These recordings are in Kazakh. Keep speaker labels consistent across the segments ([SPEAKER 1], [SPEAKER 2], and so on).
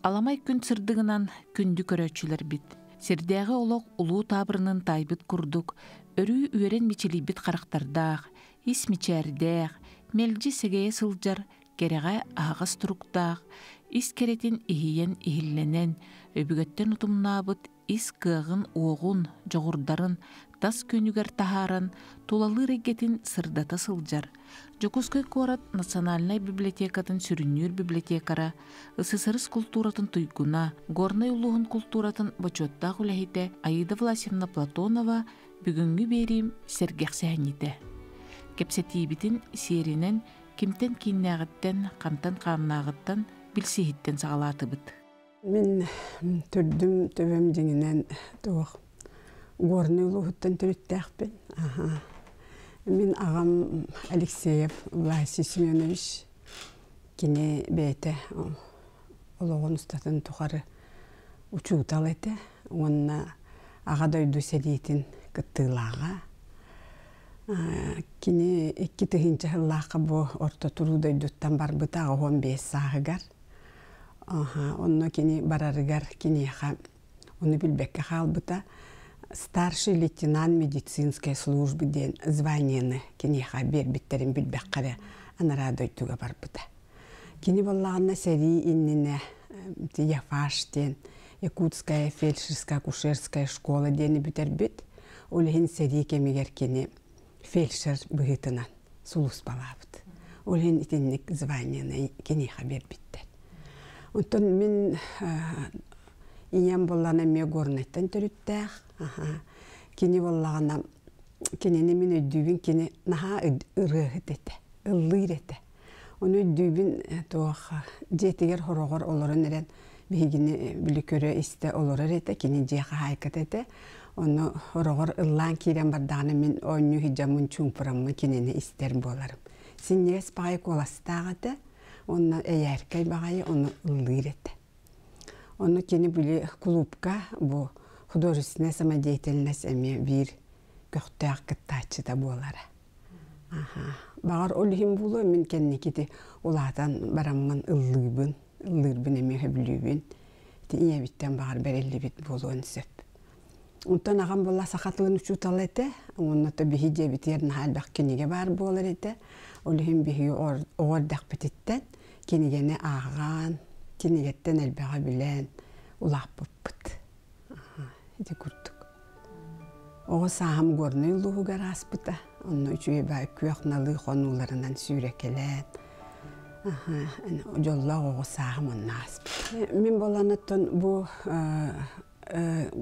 [SPEAKER 1] Аламай күн сырдығынан күнді көрәчілер бит. Сердяғы олық ұлу табырының тайбыт күрдік, өрі өрен мечелі бит қарақтардақ, ис мечәрдәқ, мелжи сігeye сылджар, кереға ағыз тұруқтақ, ис керетін ихиен өбігеттен утумнаабыт ис кыағын оогун жоғурдарын тас көнүгер таһарын тулалы регетин сырдата сылжар. Жокускай корат национальнай библиотекатын сүрүнүр библиотекара, СССР культуратын туйгуна, горный улуғын культуратын бочотта үләхите Аида Власевна Платонова бүгінгі берим сергек сәніті. кепсетиибитин серінен кемтен кейнәғіттен, қамтан қамнағыттан, билсихиттен сағалатыбыт. мен
[SPEAKER 2] төрдүм төбөм жеңинен горный мен агам алексеев власий семенович кини кини бээте устатын тухары учуутал ага ага дойду кыттыылаага орто барбыт он беш саагыгар Ага, онно кини барарыгар кинеха. Оны халбыта старший лейтенант медицинской службы ден званияны кинеха бербиттерин билбеккаре анарадой туга барбыта. Кини боллағанна сәри иннине э, тияфаш ден якутская фельдшерская акушерская школа дени бүтербит олехин сәри кемигер кини фельдшер бүгітінан сулус балабыт. Олехин итинник званияны кинеха биттер. Утон мен э, иен болланы ме горнеттен төрүттәх. Кини боллагана кенені мен өйдүүбин кини наха ырыгытете, ыллыйрете. Оны өйдүүбин э, туах жетигер хорогор олорун эрен бигини э, бүлүкөрө исте олорор эте, кини жеха хайкат эте. Оны хорогор ыллан кирен бардаганы мен онню хиджамун чуңпураммы кинени истер боларым. Синнегес пагай коластагаты, онна эйеркай бағайы, онна ылдырет. оны кені бүлі клубка, бұ художественная самодеятельность әме бір көкті аққыттачы да болары. багар олхим бұлы, мен кәнне кеті олатан барамман ылдыбын, ылдырбын әме ти Ие біттен бағар бәрелі біт болу өнсіп. Онтан ағам болла сақатлығын үші ұтал әті, онна то бихиде бітерін халбақ бар болар олиһин биһиги оҕордахпытыттан кинигэни ааҕаан кинигэттэн элбэҕэ билээн улааппыппыт ити курдук оҕо сааһам горной луһугар ааспыта онно үчүэбаа күөхналыы хонууларынан сүүрэкэлээн жолла оҕо сааһам онно ааспыт мин боланыттон бу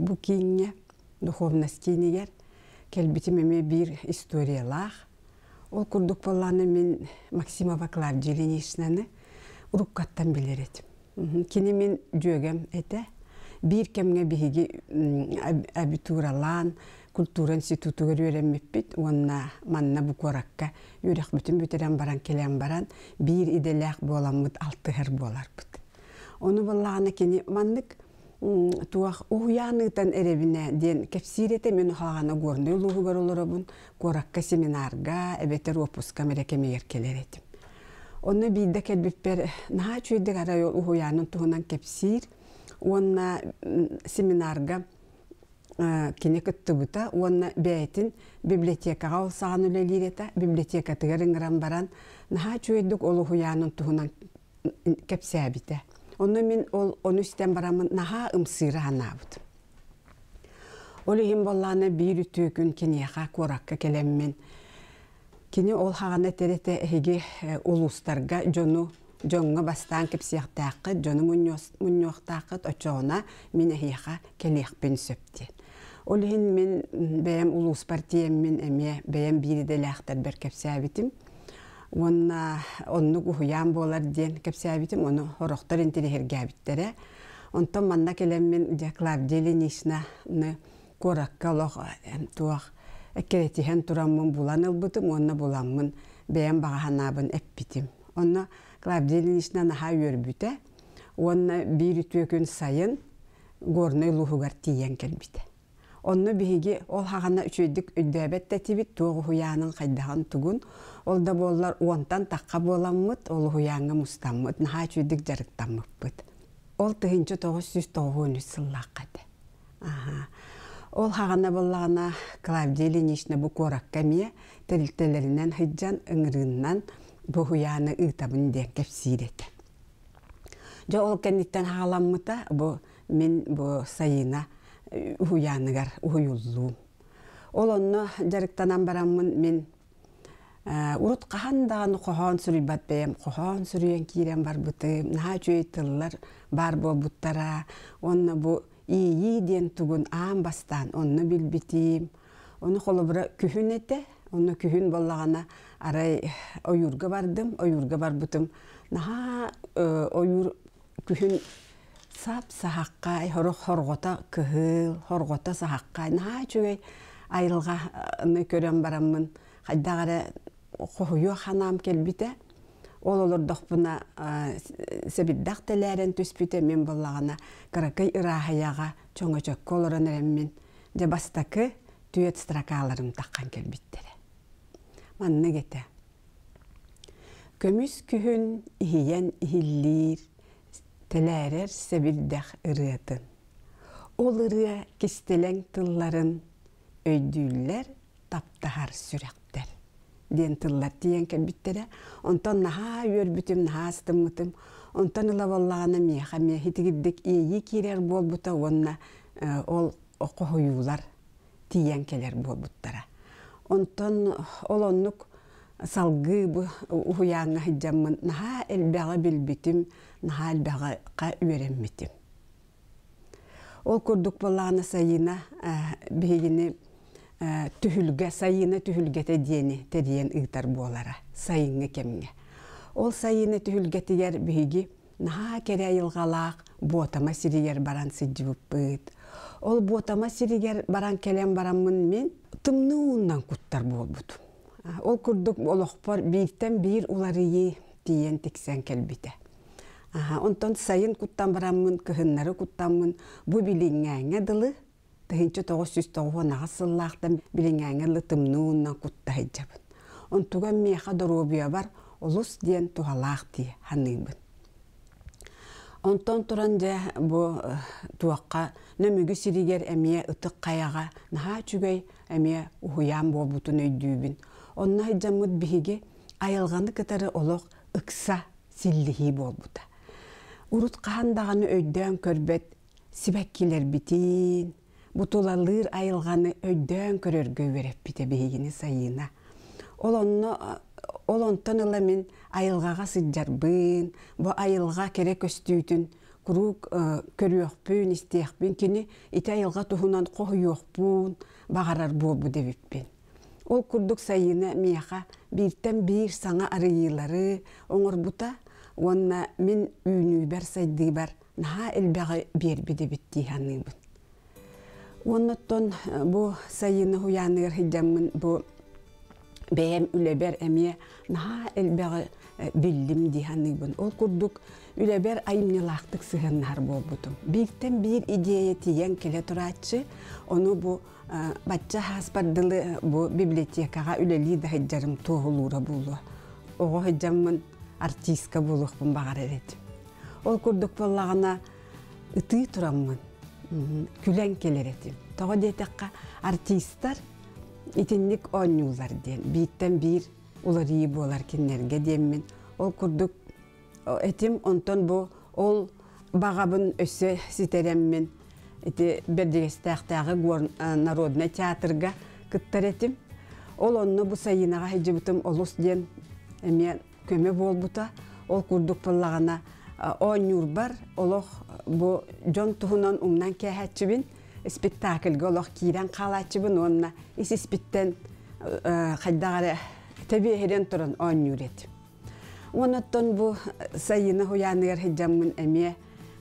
[SPEAKER 2] бу кииңне духовность кинигер келбитимеме бир историялаах Ол күрдік болланы мен Максимова Клавдия Ильиничнаны ұруккаттан білер Кені мен жөгем әті. Бір кемге бігі абитуралан, культура институтуға үйренмеппит, онна манна бұқоракка үйрек бүтін бүтерен баран келен баран, бір иделек боламыд алтығыр болар бұд. Оны боллағаны кені туах уяныытан эребине ден кепсирете мен хагана горны лугугар олоробун коракка семинарга эбетер опуска мерекеме еркелеретим онны бийде келбиппер наа чүйдик арай ол уянын туһунан кепсир онна семинарга э, кине кыттыбыта онна бээтин библиотекага олсаан үлелирета библиотека тыгар баран наа чүйдик ол уянын туһунан Оны мен ол оны үстен барамын наха ана Ол үйім болланы бір үтігін кенеға коракка келеммен. Кені ол хағаны тереті әйге ұлыстарға жону жоңға бастан сияқтақы, жону мұньоқтақы очоғына мен әйеға келеқпен сөпті. Ол үйін мен бәйім ұлыс мен әме бәйім бірі де ләқтар бір кіп сәбетім. Онна оннугу гуян болар диен кепсәбитим, оны хорохтар интелегер гәбиттере. Онтон манна келем дяклав деленишна ны коракка лох туах. тураммын булан ылбытым, онна боламмын бәйән бағаһанабын эппитим Онна клавделин ишна наха үйөрбүтә. Онна бир үтөкүн сайын горны лухугар тиен келбите. Онны биһиги ол хагана үчөйдүк өйдөбөт тибит туогу хуянын тугун олда боллар уантан таққа боламмыт ол хуяңы мустаммыт наха чүйдік жарықтаммыппыт ол тыгынчы тоғыз жүз тоғыз үч ол хағана боллағана клавдия ильинична бу коракка мия тэлтэлэринен хыджан ыңырыннан бу хуяны ыытабын диэн кепсиирет жо ол кенниттен халаммыта бу мен бу сайына э, хуяныгар уюллуум ол онно жарыктанан бараммын мен Э, урут каһандаан сүрүй сүрүйбат бэйэм хоһоон сүрүйэн киирэн барбыты наһаа тыллар бар бо буттара онна бу ии диэн тугун аан бастаан онну билбитим ону холобура күһүн эте ону күхүн боллагана арай оюрга бардым оюрга барбытым наһаа э, оюр күхүн сап сахаққай хоргота хорғота хоргота хорғота сахаққай наһаа чүгей айылга э, көрөн бараммын хайдагара қойуы ханаам келбите ол олордохпуна себиддах телерен түспите мен боллагана каракай ырахаяга чоңочокко олорон же бастакы түйөт строкаларым таккан келбиттере манны кете көмүс күһүн ихиен ихиллиир телерер себиддах ырыатын ол ырыа кистелең тылларын өйдүүллер таптаар сүрек диэн тыллар тиен кэббиттере онтон наха үөрбүтүм наха астыммытым онтон ылабаллаана миэха мия хитигирдик ийи бол буолбута онна э, ол окохуюулар тиен келер буолбуттара онтон олоннук салгы ухуяаңа хиджаммын наха элбяга билбитим наха элбягака үөреммитим ол курдук боллаана сайына э, биини Э, түһүлгэ сайына түһүлгете диэни тэдиэн ыытар буолара сайыңы кемге ол сайына түһүлгетигер биһиги наһаа кэрэ айылгалаак буотама сиригер баран сыдьыбыппыт ол буотама сиригер баран келен бараммын мен унан куттар буолбут ол курдук олохпор бииртен биир уларыйы тиен тиксен келбите онтон сайын куттан бараммын кыһыннары куттаммын бу билиңңээңе дылы тахинче тогус билин тогуо нагасыллаахтан билиңээңерли тымнуунна Он туган меха доруобия бар улус диэн тухалаах ханыйбын ханыыбын онтон туран же бу э, туакка нөмүгү сиригер эмие ытык каяга наха чүгөй эмие ухуян буолбутун өйдүүбүн онна хиджаммыт биһиги айылганы кытары олох ыкса силлихи буолбута урут каһандаганы өйдөөн көрбөт сибәккилер битин бутулалыр айылғаны өйдөн көрөргө береппите бейгіні сайына. Ол онтан ұла мен айылғаға бұйын, Бұ айылға керек кере көстүйтүн, курук э, көрүөкпүн, истиякпин, кені ите айылға тухунан кохуюокпун, бағарар болбу дебиппин. Ол күрдік сайына мияха бірттен бір саңа оңыр бұта, онна мен бәр үйнүбер сайдыбар, наха элбеге берби дебиттиһаныбын. Оннаттон э, бу сайыны хуяныр хиддямын бу бәйәм үлебер әмие наһа элбәгы э, билдим диһәнник бун. Ол курдук үлебер айымны лахтык сыгыннар болбутум. Биктен бир идея тиен келе турачы, ону бу э, батча хаспардылы бу библиотекага үләли дәһәҗәрем тоғылура булу. Ого хәҗәммен артистка булыхмын багар Ол курдук боллагана ытый тураммын күлән келер етім. Тоғы детеққа артистар итінлік оңнюлар ден. Бейттен бір олар ие болар кеннерге деммен. Ол күрдік әтім, онтон бұл ол бағабын өсі сітереммен. Эти бердегестәқтағы э, народный театрға күттір етім. Ол онны бұл сайынаға хеджібітім олыс ден әме көмі болбута. Ол күрдік пыллағана ооннюрбар олох бу жон туһунан умнан кээхэтчибин спектакльге олох киирэн онна уонна ис испиттен хайдагара тэбиэһирен туран эт уоноттон бу сайына хуяаныгар хиджаммын эмиэ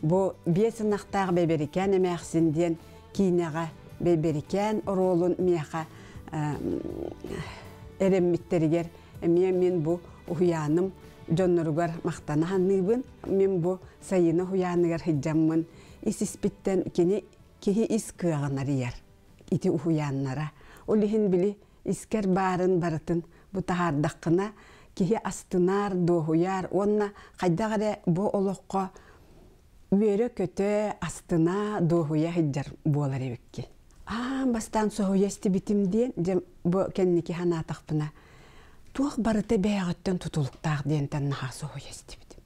[SPEAKER 2] бу биесынахтаах бэберикэн эмээхсин диэн киинэҕа бэберикэн ороолун миэха эреммиттеригер эмие мен бу уяным мақтаны мақтанаһанныыбын мен бу сайына хуяныгар хыджаммын исиспиттен кини кихи ис кыаганарияр ити ухуяннара улихин били искер барын барытын бутахардаккына кихи астынар дохуяр онна кайдагаре бу олокко үөрө көтө астына дохуя Хиджар буолар эбикки а бастан сохуясти битим диен бу кенники туох барыты бэйэҕиттэн тутулуктаах диэнтэн наһаа соһу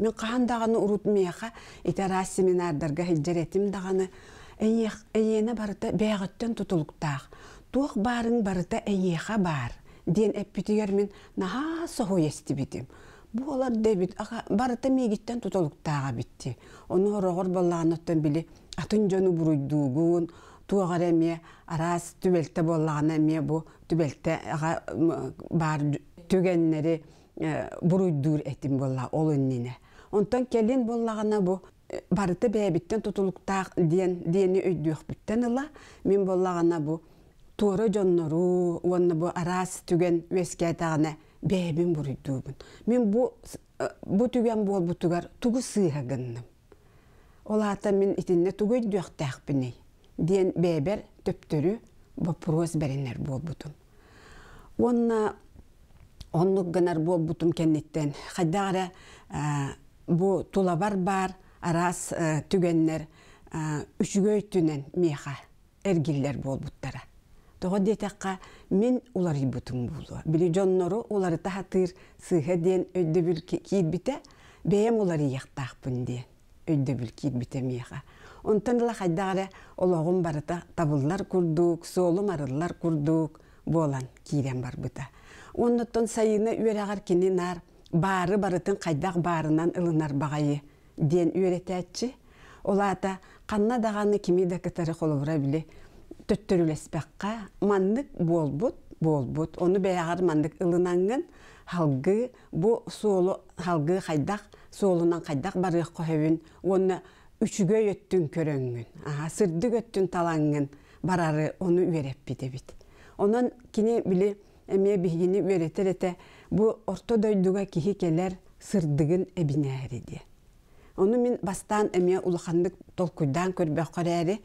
[SPEAKER 2] мен хаан дағаны урут мияха итара семинардарга хилжеретим дағаны эйене барыта бэйэҕиттэн тутулуктаах туох барын барыта эйеха баар диэн эппитигер мен наһаа соһу ястибитим бу олар дебит аха барыта миигиттен тутулуктааға битти ону ороғор боллаганыттан били атын жону буруйдуугун туоғар эмие араас түбелте боллағана эмие бу түбелте аға бар түгеннери э, буруйдуур этим болла ол онтон келин боллагана бу э, барыты бээбиттен тутулуктаак диен диени өйдүөхбүттен ыла мин боллагана бу туора дьоннору уонна бу араас түген үескеэтагана бээбин буруйдуубун мин бу э, бу түген буолбутугар тугу сыыхагынным олаата мин итинне тугу диен бээбер төптөрү вопрос беренер буолбутун онна оннук ганар буолбутум кенниттен хайдагара э, бу тулабар бар араас э, түгеннер э, үчүгөйтүнен миха эргиллер буолбуттара того диэтаққа мен уларыйбутум булуа били жоннору уларыта хатыыр сыыха диэн өйдөбүл киирбите бэйэм уларыйяхтаахпын диэн өйдөбүл киирбите миха онтон ыла хайдагара олоғун барыта табыллар курдук соолум арыллар курдук буолан киирен барбыта оннуттон сайыны үөрагар кини нар бары барытын қайдақ барынан ылынар бағайы ден үйретәтчі олата қанна дағаны кими да кытары холовура били төттөрүлеспекка маннык болбут болбут оны бәягар мандык ылынаңын халгы бу суолу халгы қайдақ, суолунан қайдақ барык көһөбүн оны үчүгө өттүн көрөңгүн аха сырдык өттүн талаңгын барары оны үереппи дебит онон кине әме бігіні өретерете бу орто дойдуга келер сырдыгын әбінәрі де. Оны мен бастан эмие улахандық толкуйдан көрбе қорәрі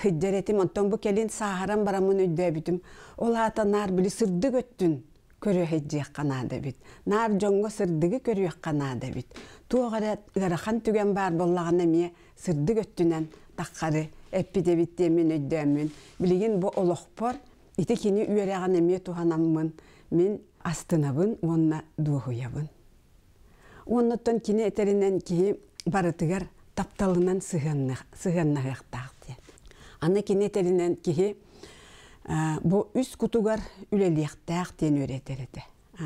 [SPEAKER 2] хыджаретім, онтон бу келін сахарам барамын өйді Ол атанар білі сырды өттін көрө хыджек дебит наар Нар сырдыгы сырдығы дебит дебит. біт. Туғары ғарахан түген бар боллаған әме сырды өттінен таққары әппі дебіттемін өйді билигин Білігін бұ ите кини үйәрәған әме туханаммын мен астынабын онна дуохуябын оннуттан кине этеринен кии барытыгар тапталынан сыганнахыактаах диэн аны кине этеринен кии э, бу үс кутугар үлелиэхтаах диэн үрэтерете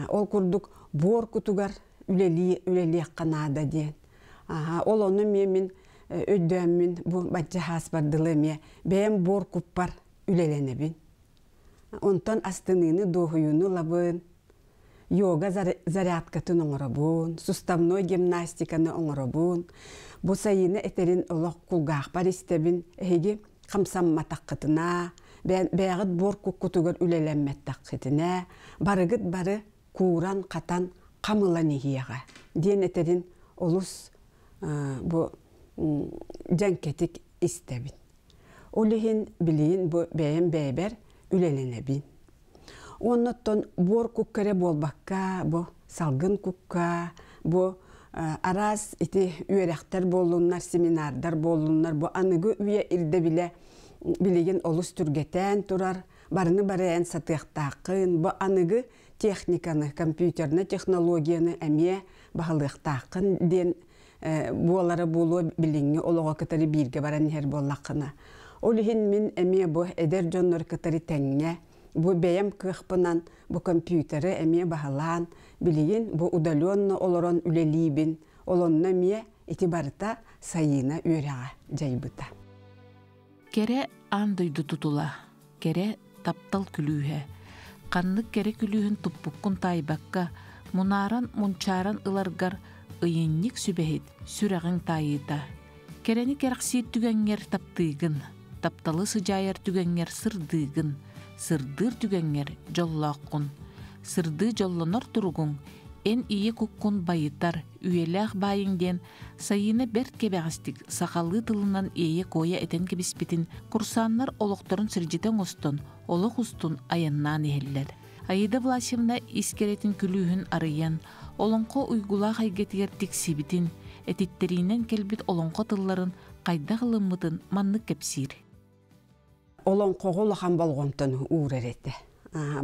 [SPEAKER 2] ол курдук бор кутугар үлели үлелиэкканаада аа ол ону мен өйдөммин э, бу бачча хаас бардылы эмие бем бор куп куппар үлеленебин онтон астыныны доғыюны лабын, йога зарядкатын оңоробун суставной гимнастиканы оңоробун босайыны әтерін ұлық кулғақ бар істебін, әйге қамсамма таққытына, бор күккутугар үлеләммәт таққытына, барығыт бары куран қатан қамыла негияға. Ден әтерін ұлыс э, бұ жәнкетік істебін. Олығын білейін бәйін бээбер бәйбер – үлеленебин бин. бор куккаре болбакка, бо салгын кукка, бо э, араз ити үйрәхтер болуннар, семинардар болуннар, бо аныгы үйе ирде биле билеген олус түргетен турар, барыны барыян сатыяқтақын, бо аныгы техниканы, компьютерны, технологияны әме бағалықтақын ден э, болары болу білінгі олыға кітары бирге баран ер Олихин мин әме бу эдер жоннор кытары тәңне, бу бәйем кыхпынан, бу компьютері әме бахалан, білейін бу удаленно олорон үлелибин, олонна мие итибарыта сайына үйреға жайбыта.
[SPEAKER 1] Кере андыйды тутула, кере таптал күлүүһэ. Каннык кере күлүүһүн туппуккун тайбакка, мунаран мунчаран ыларгар ыйынник сүбэһит, сүрэҕиң тайыта. Керени керахсиит түгәңгер таптыйгын тапталы сыжайыр түгенгер сырдыгын, сырдыр түгенгер жоллақын. Сырды жоллонор туругун, эн ие куккун байытар, үйеләх байынген, сайыны кебе кебәгістік, сақалы тылынан ие коя этен кебіспетін, курсаннар олықтырын сіржетен ұстын, олық ұстын аяннан ехеллер. Аида Власевна искеретін күлүүһүн арыян олонко уйгула хайгетигер тиксибитин, этиттеринен келбит олонко тылларын қайда гылыммытын манны кепсир
[SPEAKER 2] олонқоға ұлаған болғонтын ууререті.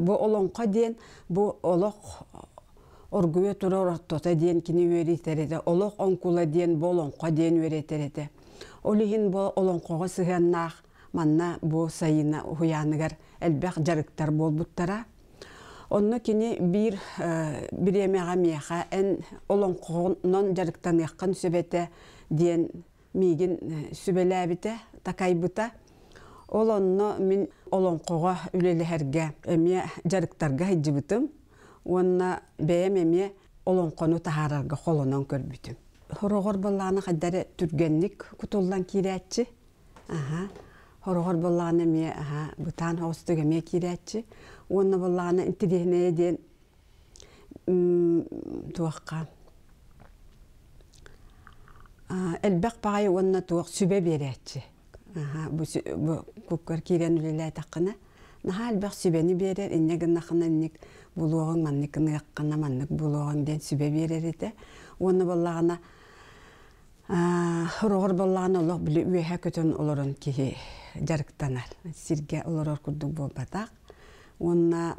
[SPEAKER 2] Бұ олонқа дейін, бұ олық оргуе тұрар тота дейін кені өретереді, олық оңкула дейін бұ олонқа дейін өретереді. Олығын бұ олонқоға сығаннақ, манна бұ сайына хуяныгар әлбәқ жарықтар болбуттара. Онны кені бір э, біремеға меха ән олонқоғынан жарықтан яққан сөбеті дейін мейгін э, сөбеләбіті, такайбыта. Олонно мен олонқоға үлеліхерге әме жарықтарға хеджібітім. Онна бәем әме олонқону тағарарға қолынан көрбітім. Хорогор болланы қаддары түргенлік құтылдан керәтчі. Хорогор болланы ме бұтан хоғыстығы ме керәтчі. Онна болланы интелегіне ден туаққа. Әлбәқ бағай онна туақ сүбе берәтчі куккар кирен үлелей таққына. Нахал бақ сүбені берер, иннегін нақына иннек бұлуағын маннек наққына маннек бұлуағын ден сүбе берер еті. Оны болағына Хорогор боллаған олох биле үеһә көтөн олорон кихи жарыктанар. Сирге олорор курдук болбатак. Онна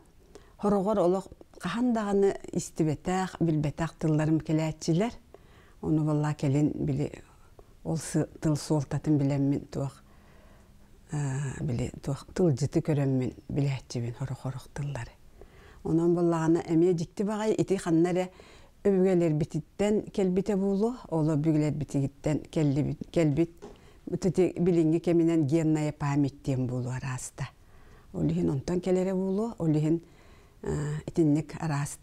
[SPEAKER 2] хорогор олох кахандаганы истибетак, білбетақ тылларым келәтчилер. Оны болла келін биле ол тыл солтатын мен туак. Э, биле тыл жити көрөммүн билээчибин хорохорох тыллары онон буллагана эмие дикти багай ити ханнаре өбүгелер бититтен келбите булу оло бүгүлер битигиттен келбит тити кеминен генная память тем булу араста олихин онтон келере булу олихин э, итинник арас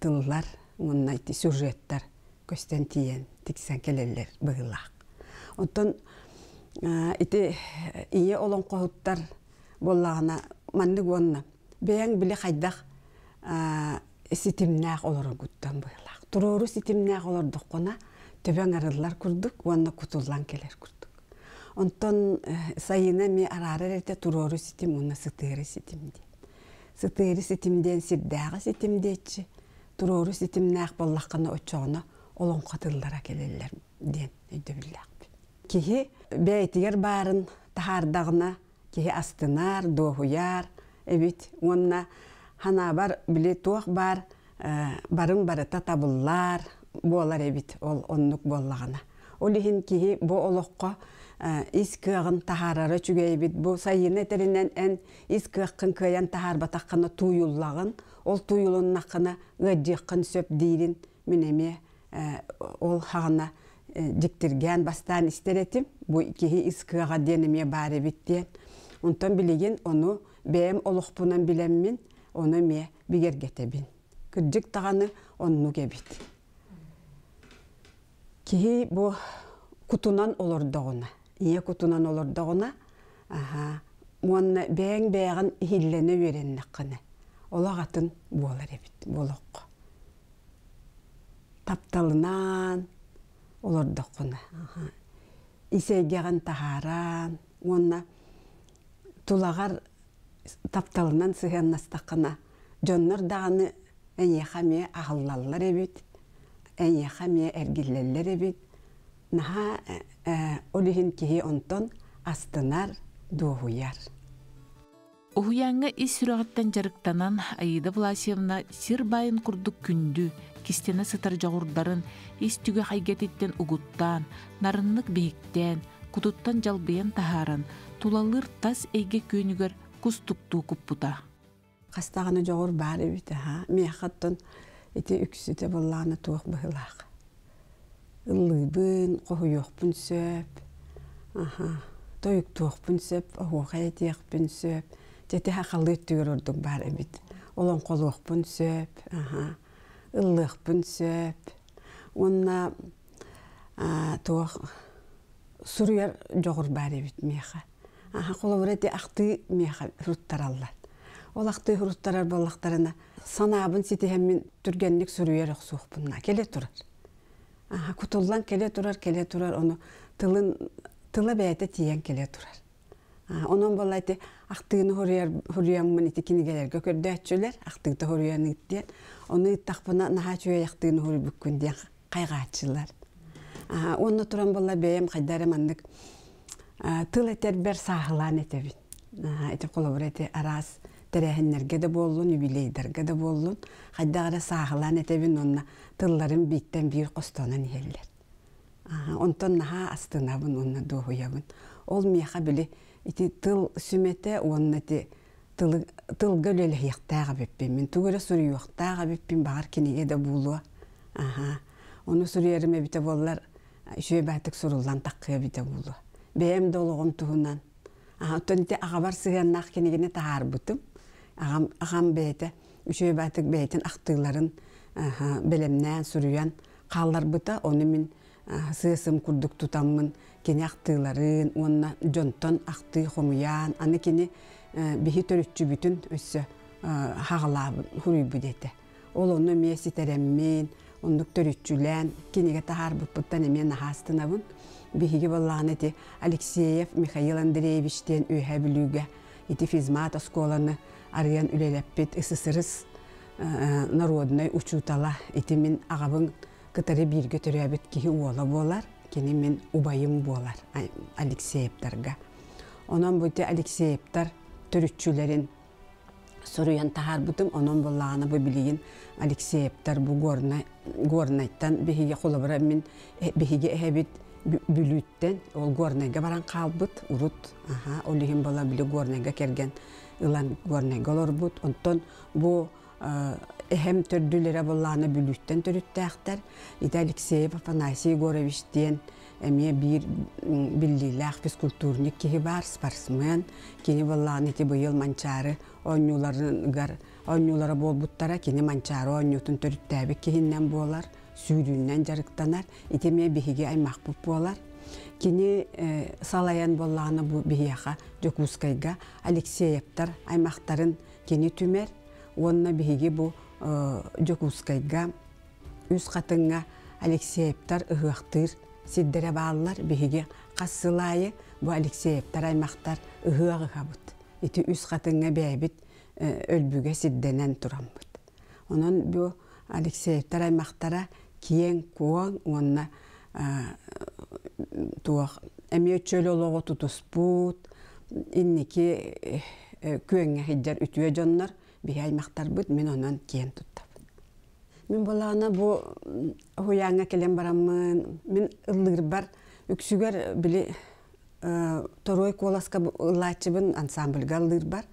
[SPEAKER 2] тыллар мунна ити сюжеттар көстен тиен тиксен келелер быгылак онтон ити ие олон қоһуттар боллағына манны гонна бэяң биле хайдах ситимнаах олоргуттан Тұрору турууру ситимнаах олордуккуна төбөң арыллар курдук уанна кутуллан келер курдук онтон сайына ми арааререте турууру ситим уна сытыыры ситимди сытыыры ситимден сирдаагы ситимдечи турууру ситимнаах боллаккана олон олоңкатыллара келеллер диэн өйдөбүллаакпи киһи бәйтігер барын тахардағына кеһи астынар дохуяр эбит онына хана бар біле тоқ бар э, барын барыта табыллар болар эбит ол оннук буоллагана э, ол ихин киһи олыққа олохко ис кыагын тахарара бу сайыны әтерінен ән ис кыаккын кыян тахар батаккана ол туюлуннаккына ыддиаккын сөп диирин мінеме э, ол хагана диктирген бастан истеретим бу киһи искыаға денеме бааребит диэн онтон билигин ону бээм олохпунан билеммин ону ме бигергетебин кырдьык тағаны онну кебит киһи бу кутунан олордогуна ие кутунан олордогуна уонна бээң бээҕин хиллене үөреннаққына олағатын буолар эбит болоққо тапталынан құны исейгеған тахаран онна тулағар тапталынан сыханнастаққына жоннор дағаны әнехаме ахыллаллар эбит әнехаме эргиллеллер эбит наха ә, олихин кихи онтон астынар дуохуяр
[SPEAKER 1] Ухуяңы ис сүрәғаттан жарықтанан Аида Власьевна сир байын күнді кистене сытар жоғурдарын ис түге хайгетиттен угуттан нарыннык бейиктен кутуттан жалбыйан таһарын тулалыр тас эйге көнүгөр кустуктуу куппута кастаганы жогор баары бите
[SPEAKER 2] ха мияхаттан ити үксүте буллааны туох быхылаак ыллыйбын кохуйохпун сөп аха тоюк туохпун сөп охуоха этиэхпин сөп жети хакалыыттүгөр ордук баары бит олон колуохпун сөп аха ыллықпын сөп. Онына тоқ сүрер жоғыр бәрі біт меха. Аха бұрады ақты меха алды. Ол ақты ар болықтарына санабын сеті әмін түргенлік сүрер бұнына Келе тұрар. Аха құтылдан келе тұрар, келе тұрар, оны тылын, бәйті тиен келе тұрар. Онон болайты ақтығын хұриян мұнеті кенігелерге көрді әтшілер, ақтығын құрыямын үттен. Оны тақпына нахачу яқтығын хөрі бүккінден қайғатшылар. Оны тұран болла бәйім қайдары мандық тыл әтер бер сағылан әтебін. Әте қолабыр әте арас тәрәхінлерге де болуын, юбилейдерге болуын. Қайдағыра сағылан әтебін онна тылларын бейттен бейір қостонын еллер. Онтон наха астынабын, онына дуғуябын. Ол меха білі, ити тыл сүмете, онына те тылга үлел хияқтаға беппен мен түгірі сүрі юқтаға беппен бағар кенеге де болуа аха оны сүрі еріме боллар үшөй бәтік сүрылдан таққыя біте болуа бәем долуғым туһунан аха төнте ағабар сыганнақ кенегіне тахар бұтым ағам ағам бәйті үшөй бәтік бәйтін ақтыыларын аха белемнән қаллар бұта оны мен сыысым курдук тутаммын кене ақтыыларын онна жонтон ақты хомуян аны кене Э, биһи төрүччү бүтүн өссө э, хагалаа хуруйбу дете ол онно мие ситереммин ондук төрүччүлэн киниге тахаарбуппуттан эме нахаастынабын биһиги боллаан эти алексеев михаил андреевичтен тен үһэ ити физмат осколаны арыян үлелеппит ссрс э, народной учутала ити мин агабын кытары бирге төрөбүт киһи уола болар кини мен убайым болар алексеевтарга онон бути алексеевтар төрүччүлерин соруян тахар бутым онон боллаана бу билигин алексеевтер бу горна горнайттан бихиге хулабара мин бихиге эбит бүлүттен ол горнайга баран калбыт урут аха олихин бола били горнайга керген ылан горнайга олорбут онтон бу эһем төрдүлере боллаана бүлүттен төрүттээхтер ите алексеев афанасий горович диен бир биир биллиилээх физкультурник киһи бар спортсмен кини баллаан ити быйыл манчаары оонньууларыгар оонньуулара буттара кини манчары оонньутун төрүттээбик киһиннэн буолар сүүрүүннэн жарыктанар ити эмиэ аймак аймахпут буолар кини салаян боллаана бу биһиэха жокускайга алексеевтар аймактарын кини түмер онна бихиги бу жокускайга үс хатыңга алексеевтар ыһыахтыыр сиддере бааллар биһиги хассылайы бу алексеевтер аймақтар ыһыагы хабыт. Ити үс хатыңа бәйбит э, өлбүге сидденен турамбыт. Онон бу алексеевтер аймақтара киен куон уонна э, туох эмиө чөлө олого тутуспут инники э, күөңө хиджер үтүө жоннор аймактарбыт мен онон киен Мен болана бұл хуяңа келем бараммын. Мен ыллыр бар. Үксүгер били э, торой коласка ыллачыбын ансамбльга ыллыр бар.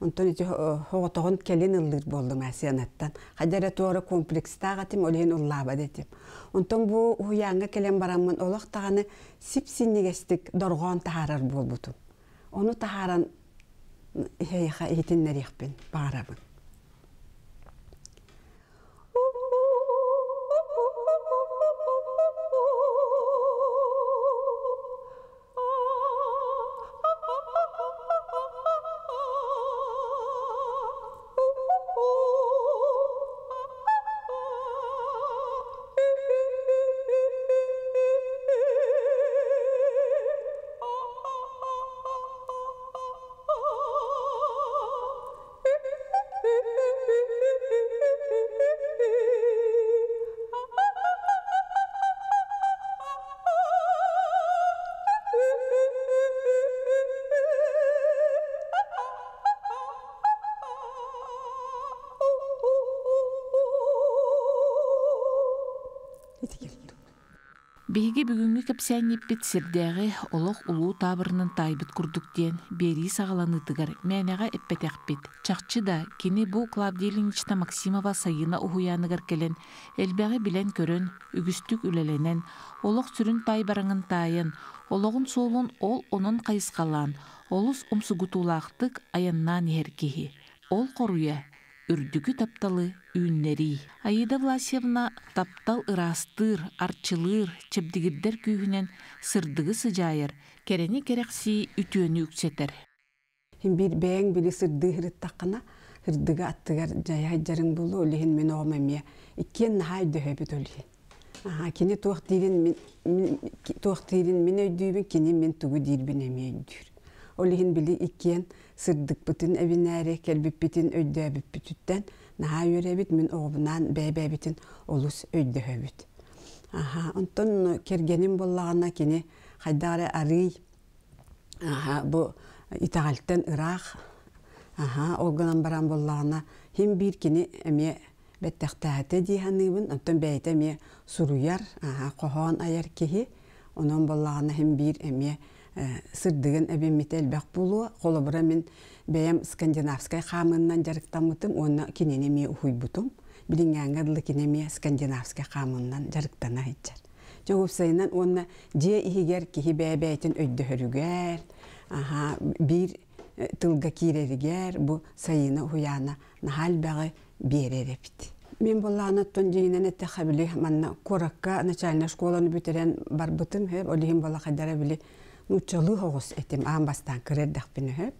[SPEAKER 2] Онтон ити э, хоготогон келен ыллыр болдум асиянаттан. Хаджара туора комплекстага тим олен уллаба детим. Онтон бу хуяңа келен бараммын. Олох таганы сип-синнегестик доргон тахарар болбутум. Ону тахаран хейха итиннерихпин барабын.
[SPEAKER 1] Беги бүгінгі кіпсән еппет сірдәғі олық ұлу тайбыт күрдіктен бері сағаланы тығыр мәнәға әппет әқпет. Чақчы да кені бұл Клавдия Максимова сайына ұхуяныгар келен, әлбәғі билен көрін, үгістік үләленен, олық сүрін тайбарыңын тайын, олығын солын ол оның қайысқалан, Олус ұмсығытулақтық аяннан еркеғі. Ол қоруя, үрдүгі тапталы үйіннері. Аида Власевна таптал ырастыр, арчылыр, чепдигирдер күйінен сырдығы сыжайыр, керені керексі үтіөні үксетер.
[SPEAKER 2] Бір Бәң білі сырды хіріт тақына, хірдігі аттығар жаяй жарың болу олихін мен оғамамия. Иккен нахай дөйбет олихін. Кені туақтырын мен өйдүйбін, кені мен түгі дейбін әме олиһин били иккиэн сырдыкпытын эбинээри кэлбиппитин өйдөөбүппүтүттэн наһаа үөрэбит мин оҕобунаан бээбээбитин олус өйдөһөбүт аха онтон кергеним боллагана кини хайдаары арый аха бу итагалттен ыраах аха олгынан баран боллагана хим биир кини эмие бэттэхтээте дииханыбын онтон бэйте эмие суруяр аха хоһоон аяр киһи онон боллагана хим бир эмие Э, сырдыгын әбеммете әлбәк болуы, қолабыра мен бәйім скандинавская қамыннан жарықтамытым, оны кененеме ұхуй бұтым. Білінгәңгәділі кенеме скандинавскай қамыннан жарықтана айтчар. Жоғып сайынан оны же ихигер кихи бәйбәйтін өйді Аха бир э, тылга кирерігер, бұ сайыны ұяны нахал бәғі беререпті. Мен болла анаттон жейінен әтті қабілі, манна коракка начальна школаны бүтерен барбытым, олихим болла қайдара білі нучалы хогус этим амбастан кирердах бинөһөп.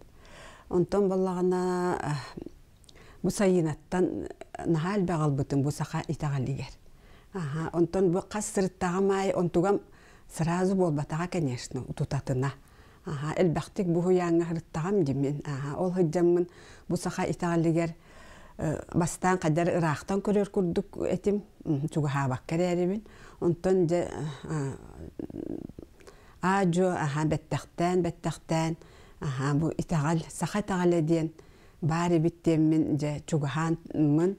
[SPEAKER 2] Онтон боллагана э, бу сайынаттан э, нахал багал бутун бу саха итагалигер. Ага, онтон бу кассырттага май, онтугам сразу болбатага, конечно, тутатына. Ага, элбактик бу хуяңга хырттагам димин. Ага, ол хыджаммын бу саха итагалигер. Э, бастан қадар ырақтан көрөр күрдік этим чугаха баккер эримин онтон же аджо аха бәттәхтән бәттәхтән аха бу итагал саха тагал диен бары биттеммин же мын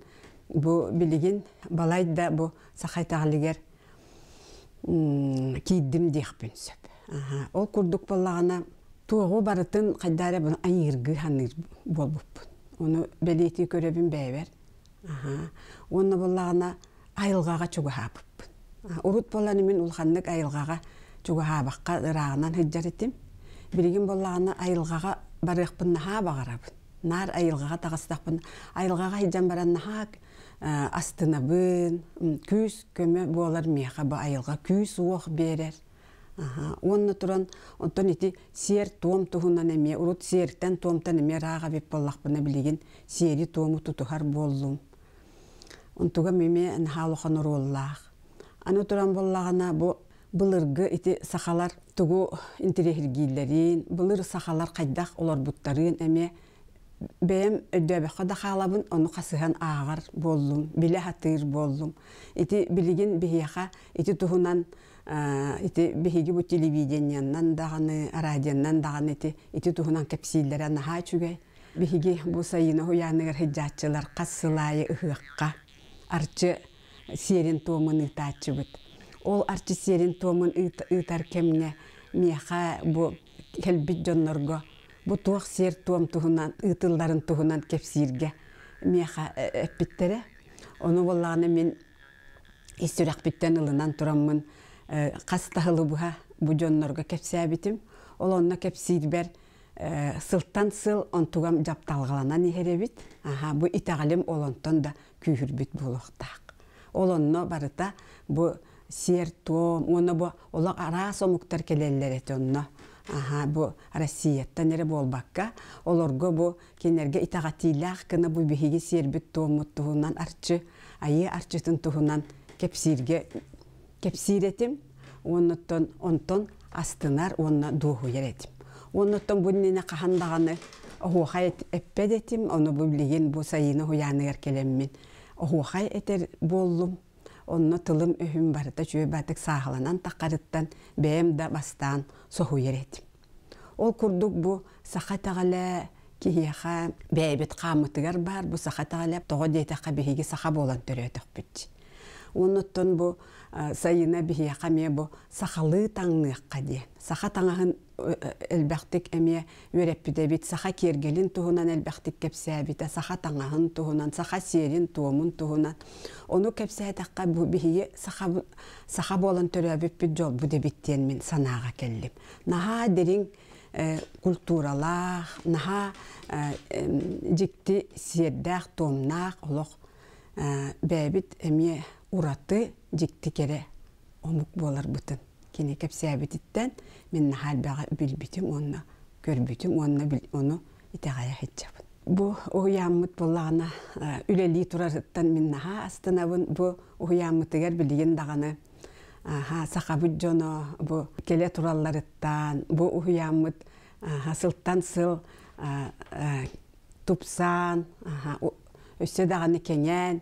[SPEAKER 2] бу билигин балайда бу сахай тагалигер кийдим дих сөп аха ол курдук баллагана туого барытын кайдары бу айыргы ханыр болбуппун Оны белети көрөбүн бээбер аха уну баллагана айылгага чугахаппын урут баланы мен улханнык айылгага чугаһаабакка ырааынан хыджарытим билигин боллаана айылгага барыахпыннаха багарабын нар айылгага тагыстакпын айылгага баран бараннаха э, астынабын күүс көмө буолар миэха ба айылга күүс уох берер онна туран онтон ити сиер туом туһунан эме урут сиертен туомтан эме раага бип боллахпына билигин сиери туому тутухар боллум онтуга меме нхаалохон орууллаах аны туран боллагана бу былыргы ити сахалар тугу интерехиргилерин былыр сахалар кайдах олар буттарын эме бэм өдөбөкө да халабын ону хасыхан аагар болдум биле хатыыр болдум ити билигин бихияха ити тухунан э, ити бихиги бу телевидениянан даганы радионнан даганы ити ити тухунан кепсииллере наха чүгөй бихиги бу сайына хуяныгар хиджаатчылар кассылайы ыхыакка арчы сиерин туомын ытаатчыбыт ол артистерин туомун ыытар кемне меха бу келбит жоннорго бу туох сер туом туунан ыытылларын туһунан кепсиирге меха э, эппиттере ону боллагана мен биттен ылынан тураммын э, хастахылы буха бу жоннорго кепсээбитим ол онно кепсиирбер э, сылтан сыл онтугам жапталгаланан ихеребит аха бу итагалим олонтон да күүхүрбит болуктаак олонно барыта бу сер том оны бу арас ара сомуктар келеллер аха бу россияттан эре болбакка олорго бу кенерге итагатиилах кына бу бихиги сербит томут туһунан арчы айы арчытын туһунан кепсирге кепсиретим оннуттон онтон астынар онна дууху еретим оннуттон буннине кахандаганы охуохай эппедетим оны бу билигин бу сайыны хуяныгар келеммин охуохай этер боллум онно тылым үһүм барыта чүй бәтік сағыланан тақарыттан бәем да бастан соһу ерет. Ол күрдік бұ сақа тағалә киһиэхэ бэйбит хааммытыгар бар бу саха таалап того дейтэхэ биһиги саха болан төрөөтөхпүт онноттон бу сайына бихия қаме бұ сақалы таңныққа қаде. Сақа таңағын әлбәқтік э, э, әме де бит, сақа кергелін туғынан әлбәқтік кәпсәбіті, сақа таңағын туғынан, сақа серін кепсе туғынан. Оны бихи бұ саха сақа болын төрәбіппіт жол бұ дебіттен мен санаға кәлім. Наға дерің э, культуралах, наха жикти сиердах, томнах, олох бәбит әме ураты жиктикере омук болар бұтын. кини кепсиабититтен мен нахалбага билбитим онна көрбүтүм біл, оны итегая хетчабын Бұ уяммыт боллагана э, үлелі турарыттан мен наха астынабын бу уяммытыгер билигин даганы э, ха сахабыт жоно бу келе туралларыттан бу уяммыт э, сылттан сыл тупсан өссө даганы кеңен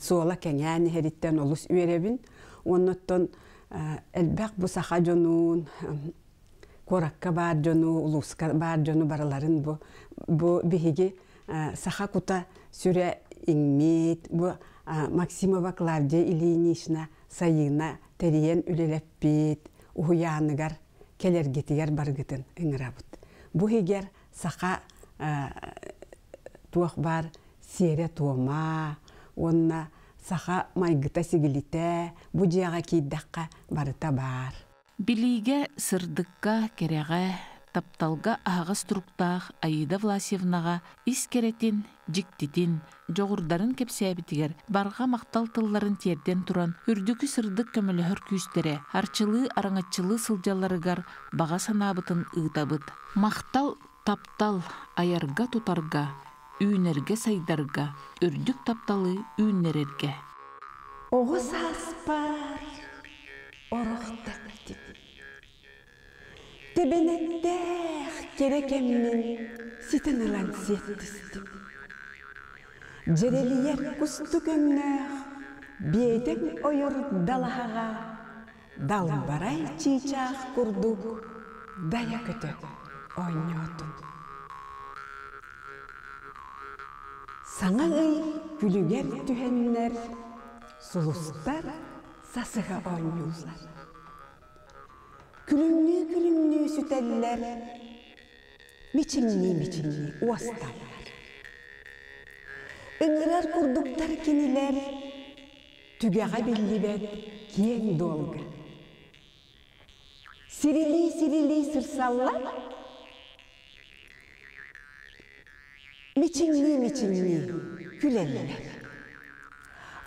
[SPEAKER 2] суола кеңән хериттен олус үеребин онноттон элбәк бу саха жонун коракка бар жону улуска бар жону бараларын бу бу э, саха кута сүре иңмит бу э, Максимова Клавдия Ильинична сайына терен үлелеппит уяныгар келергетигер баргытын ыңырабыт. Бу хигер саха э, туах бар сере туома онна саха майгыта сигилите будияга кийдакка барыта бар
[SPEAKER 1] билиге сырдыкка кереге тапталга ағыз тұруқтақ Аида ис керетин жиктитин, жогурдарын кепсеэбитигер барға мақталтылларын тылларын терден туран, үрдікі сырдык көмілігір күүстере арчылы, араңатчылы сылжаларыгар баға санаабытын ыытабыт Мақтал таптал, аярга тутарга, үйінерге сайдарға, үрдік тапталы үйінерерге.
[SPEAKER 2] Оғы саспар, орықтық деп. Тебенеттер керекемнен сетін ылан сеттісті. Жерелиер күсті көмнер, бейтің ойыр далаға, далбарай чичақ күрдік, дая көтіп, ойнотып. саңа ый күлүгер түһеннер сулустар сасыга ойнулар күлүмнү күлүмнү сүтәлләр мичинни мичинни уасталлар ыңырар курдуктар кинилер түгәға биллибет киен долга сирили сирилий сырсаллар Мичиңни, мичиңни, күләлләр.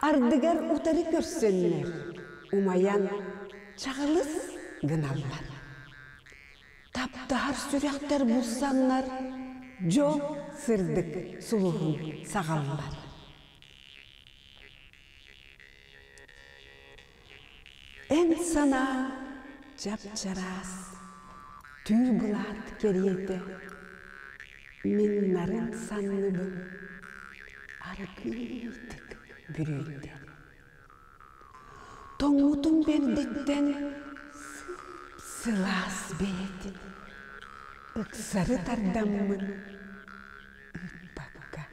[SPEAKER 2] Ардыгар утары көрсөннәр. Умаян чағылыс гыналлар. Таптар сүрәктәр булсаннар, жо сырдык сулуғын сағаллар. Эн сана жапчарас, түй бұлат кереті мен миннарын санынын арыкнейтит бүрүйде тоңутум бердиттен сылас бетин ыксары тардаммын ытпакка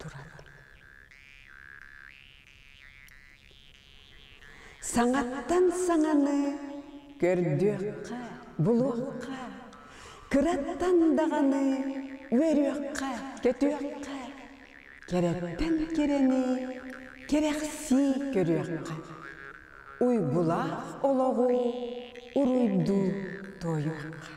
[SPEAKER 2] туралын саңаттан саңаны көрдөкка
[SPEAKER 1] булуакка
[SPEAKER 2] кыраттан үйрөкқа көтүөкқа керектен керени керекси уй уйгулак ологу
[SPEAKER 1] уруйду тоюкка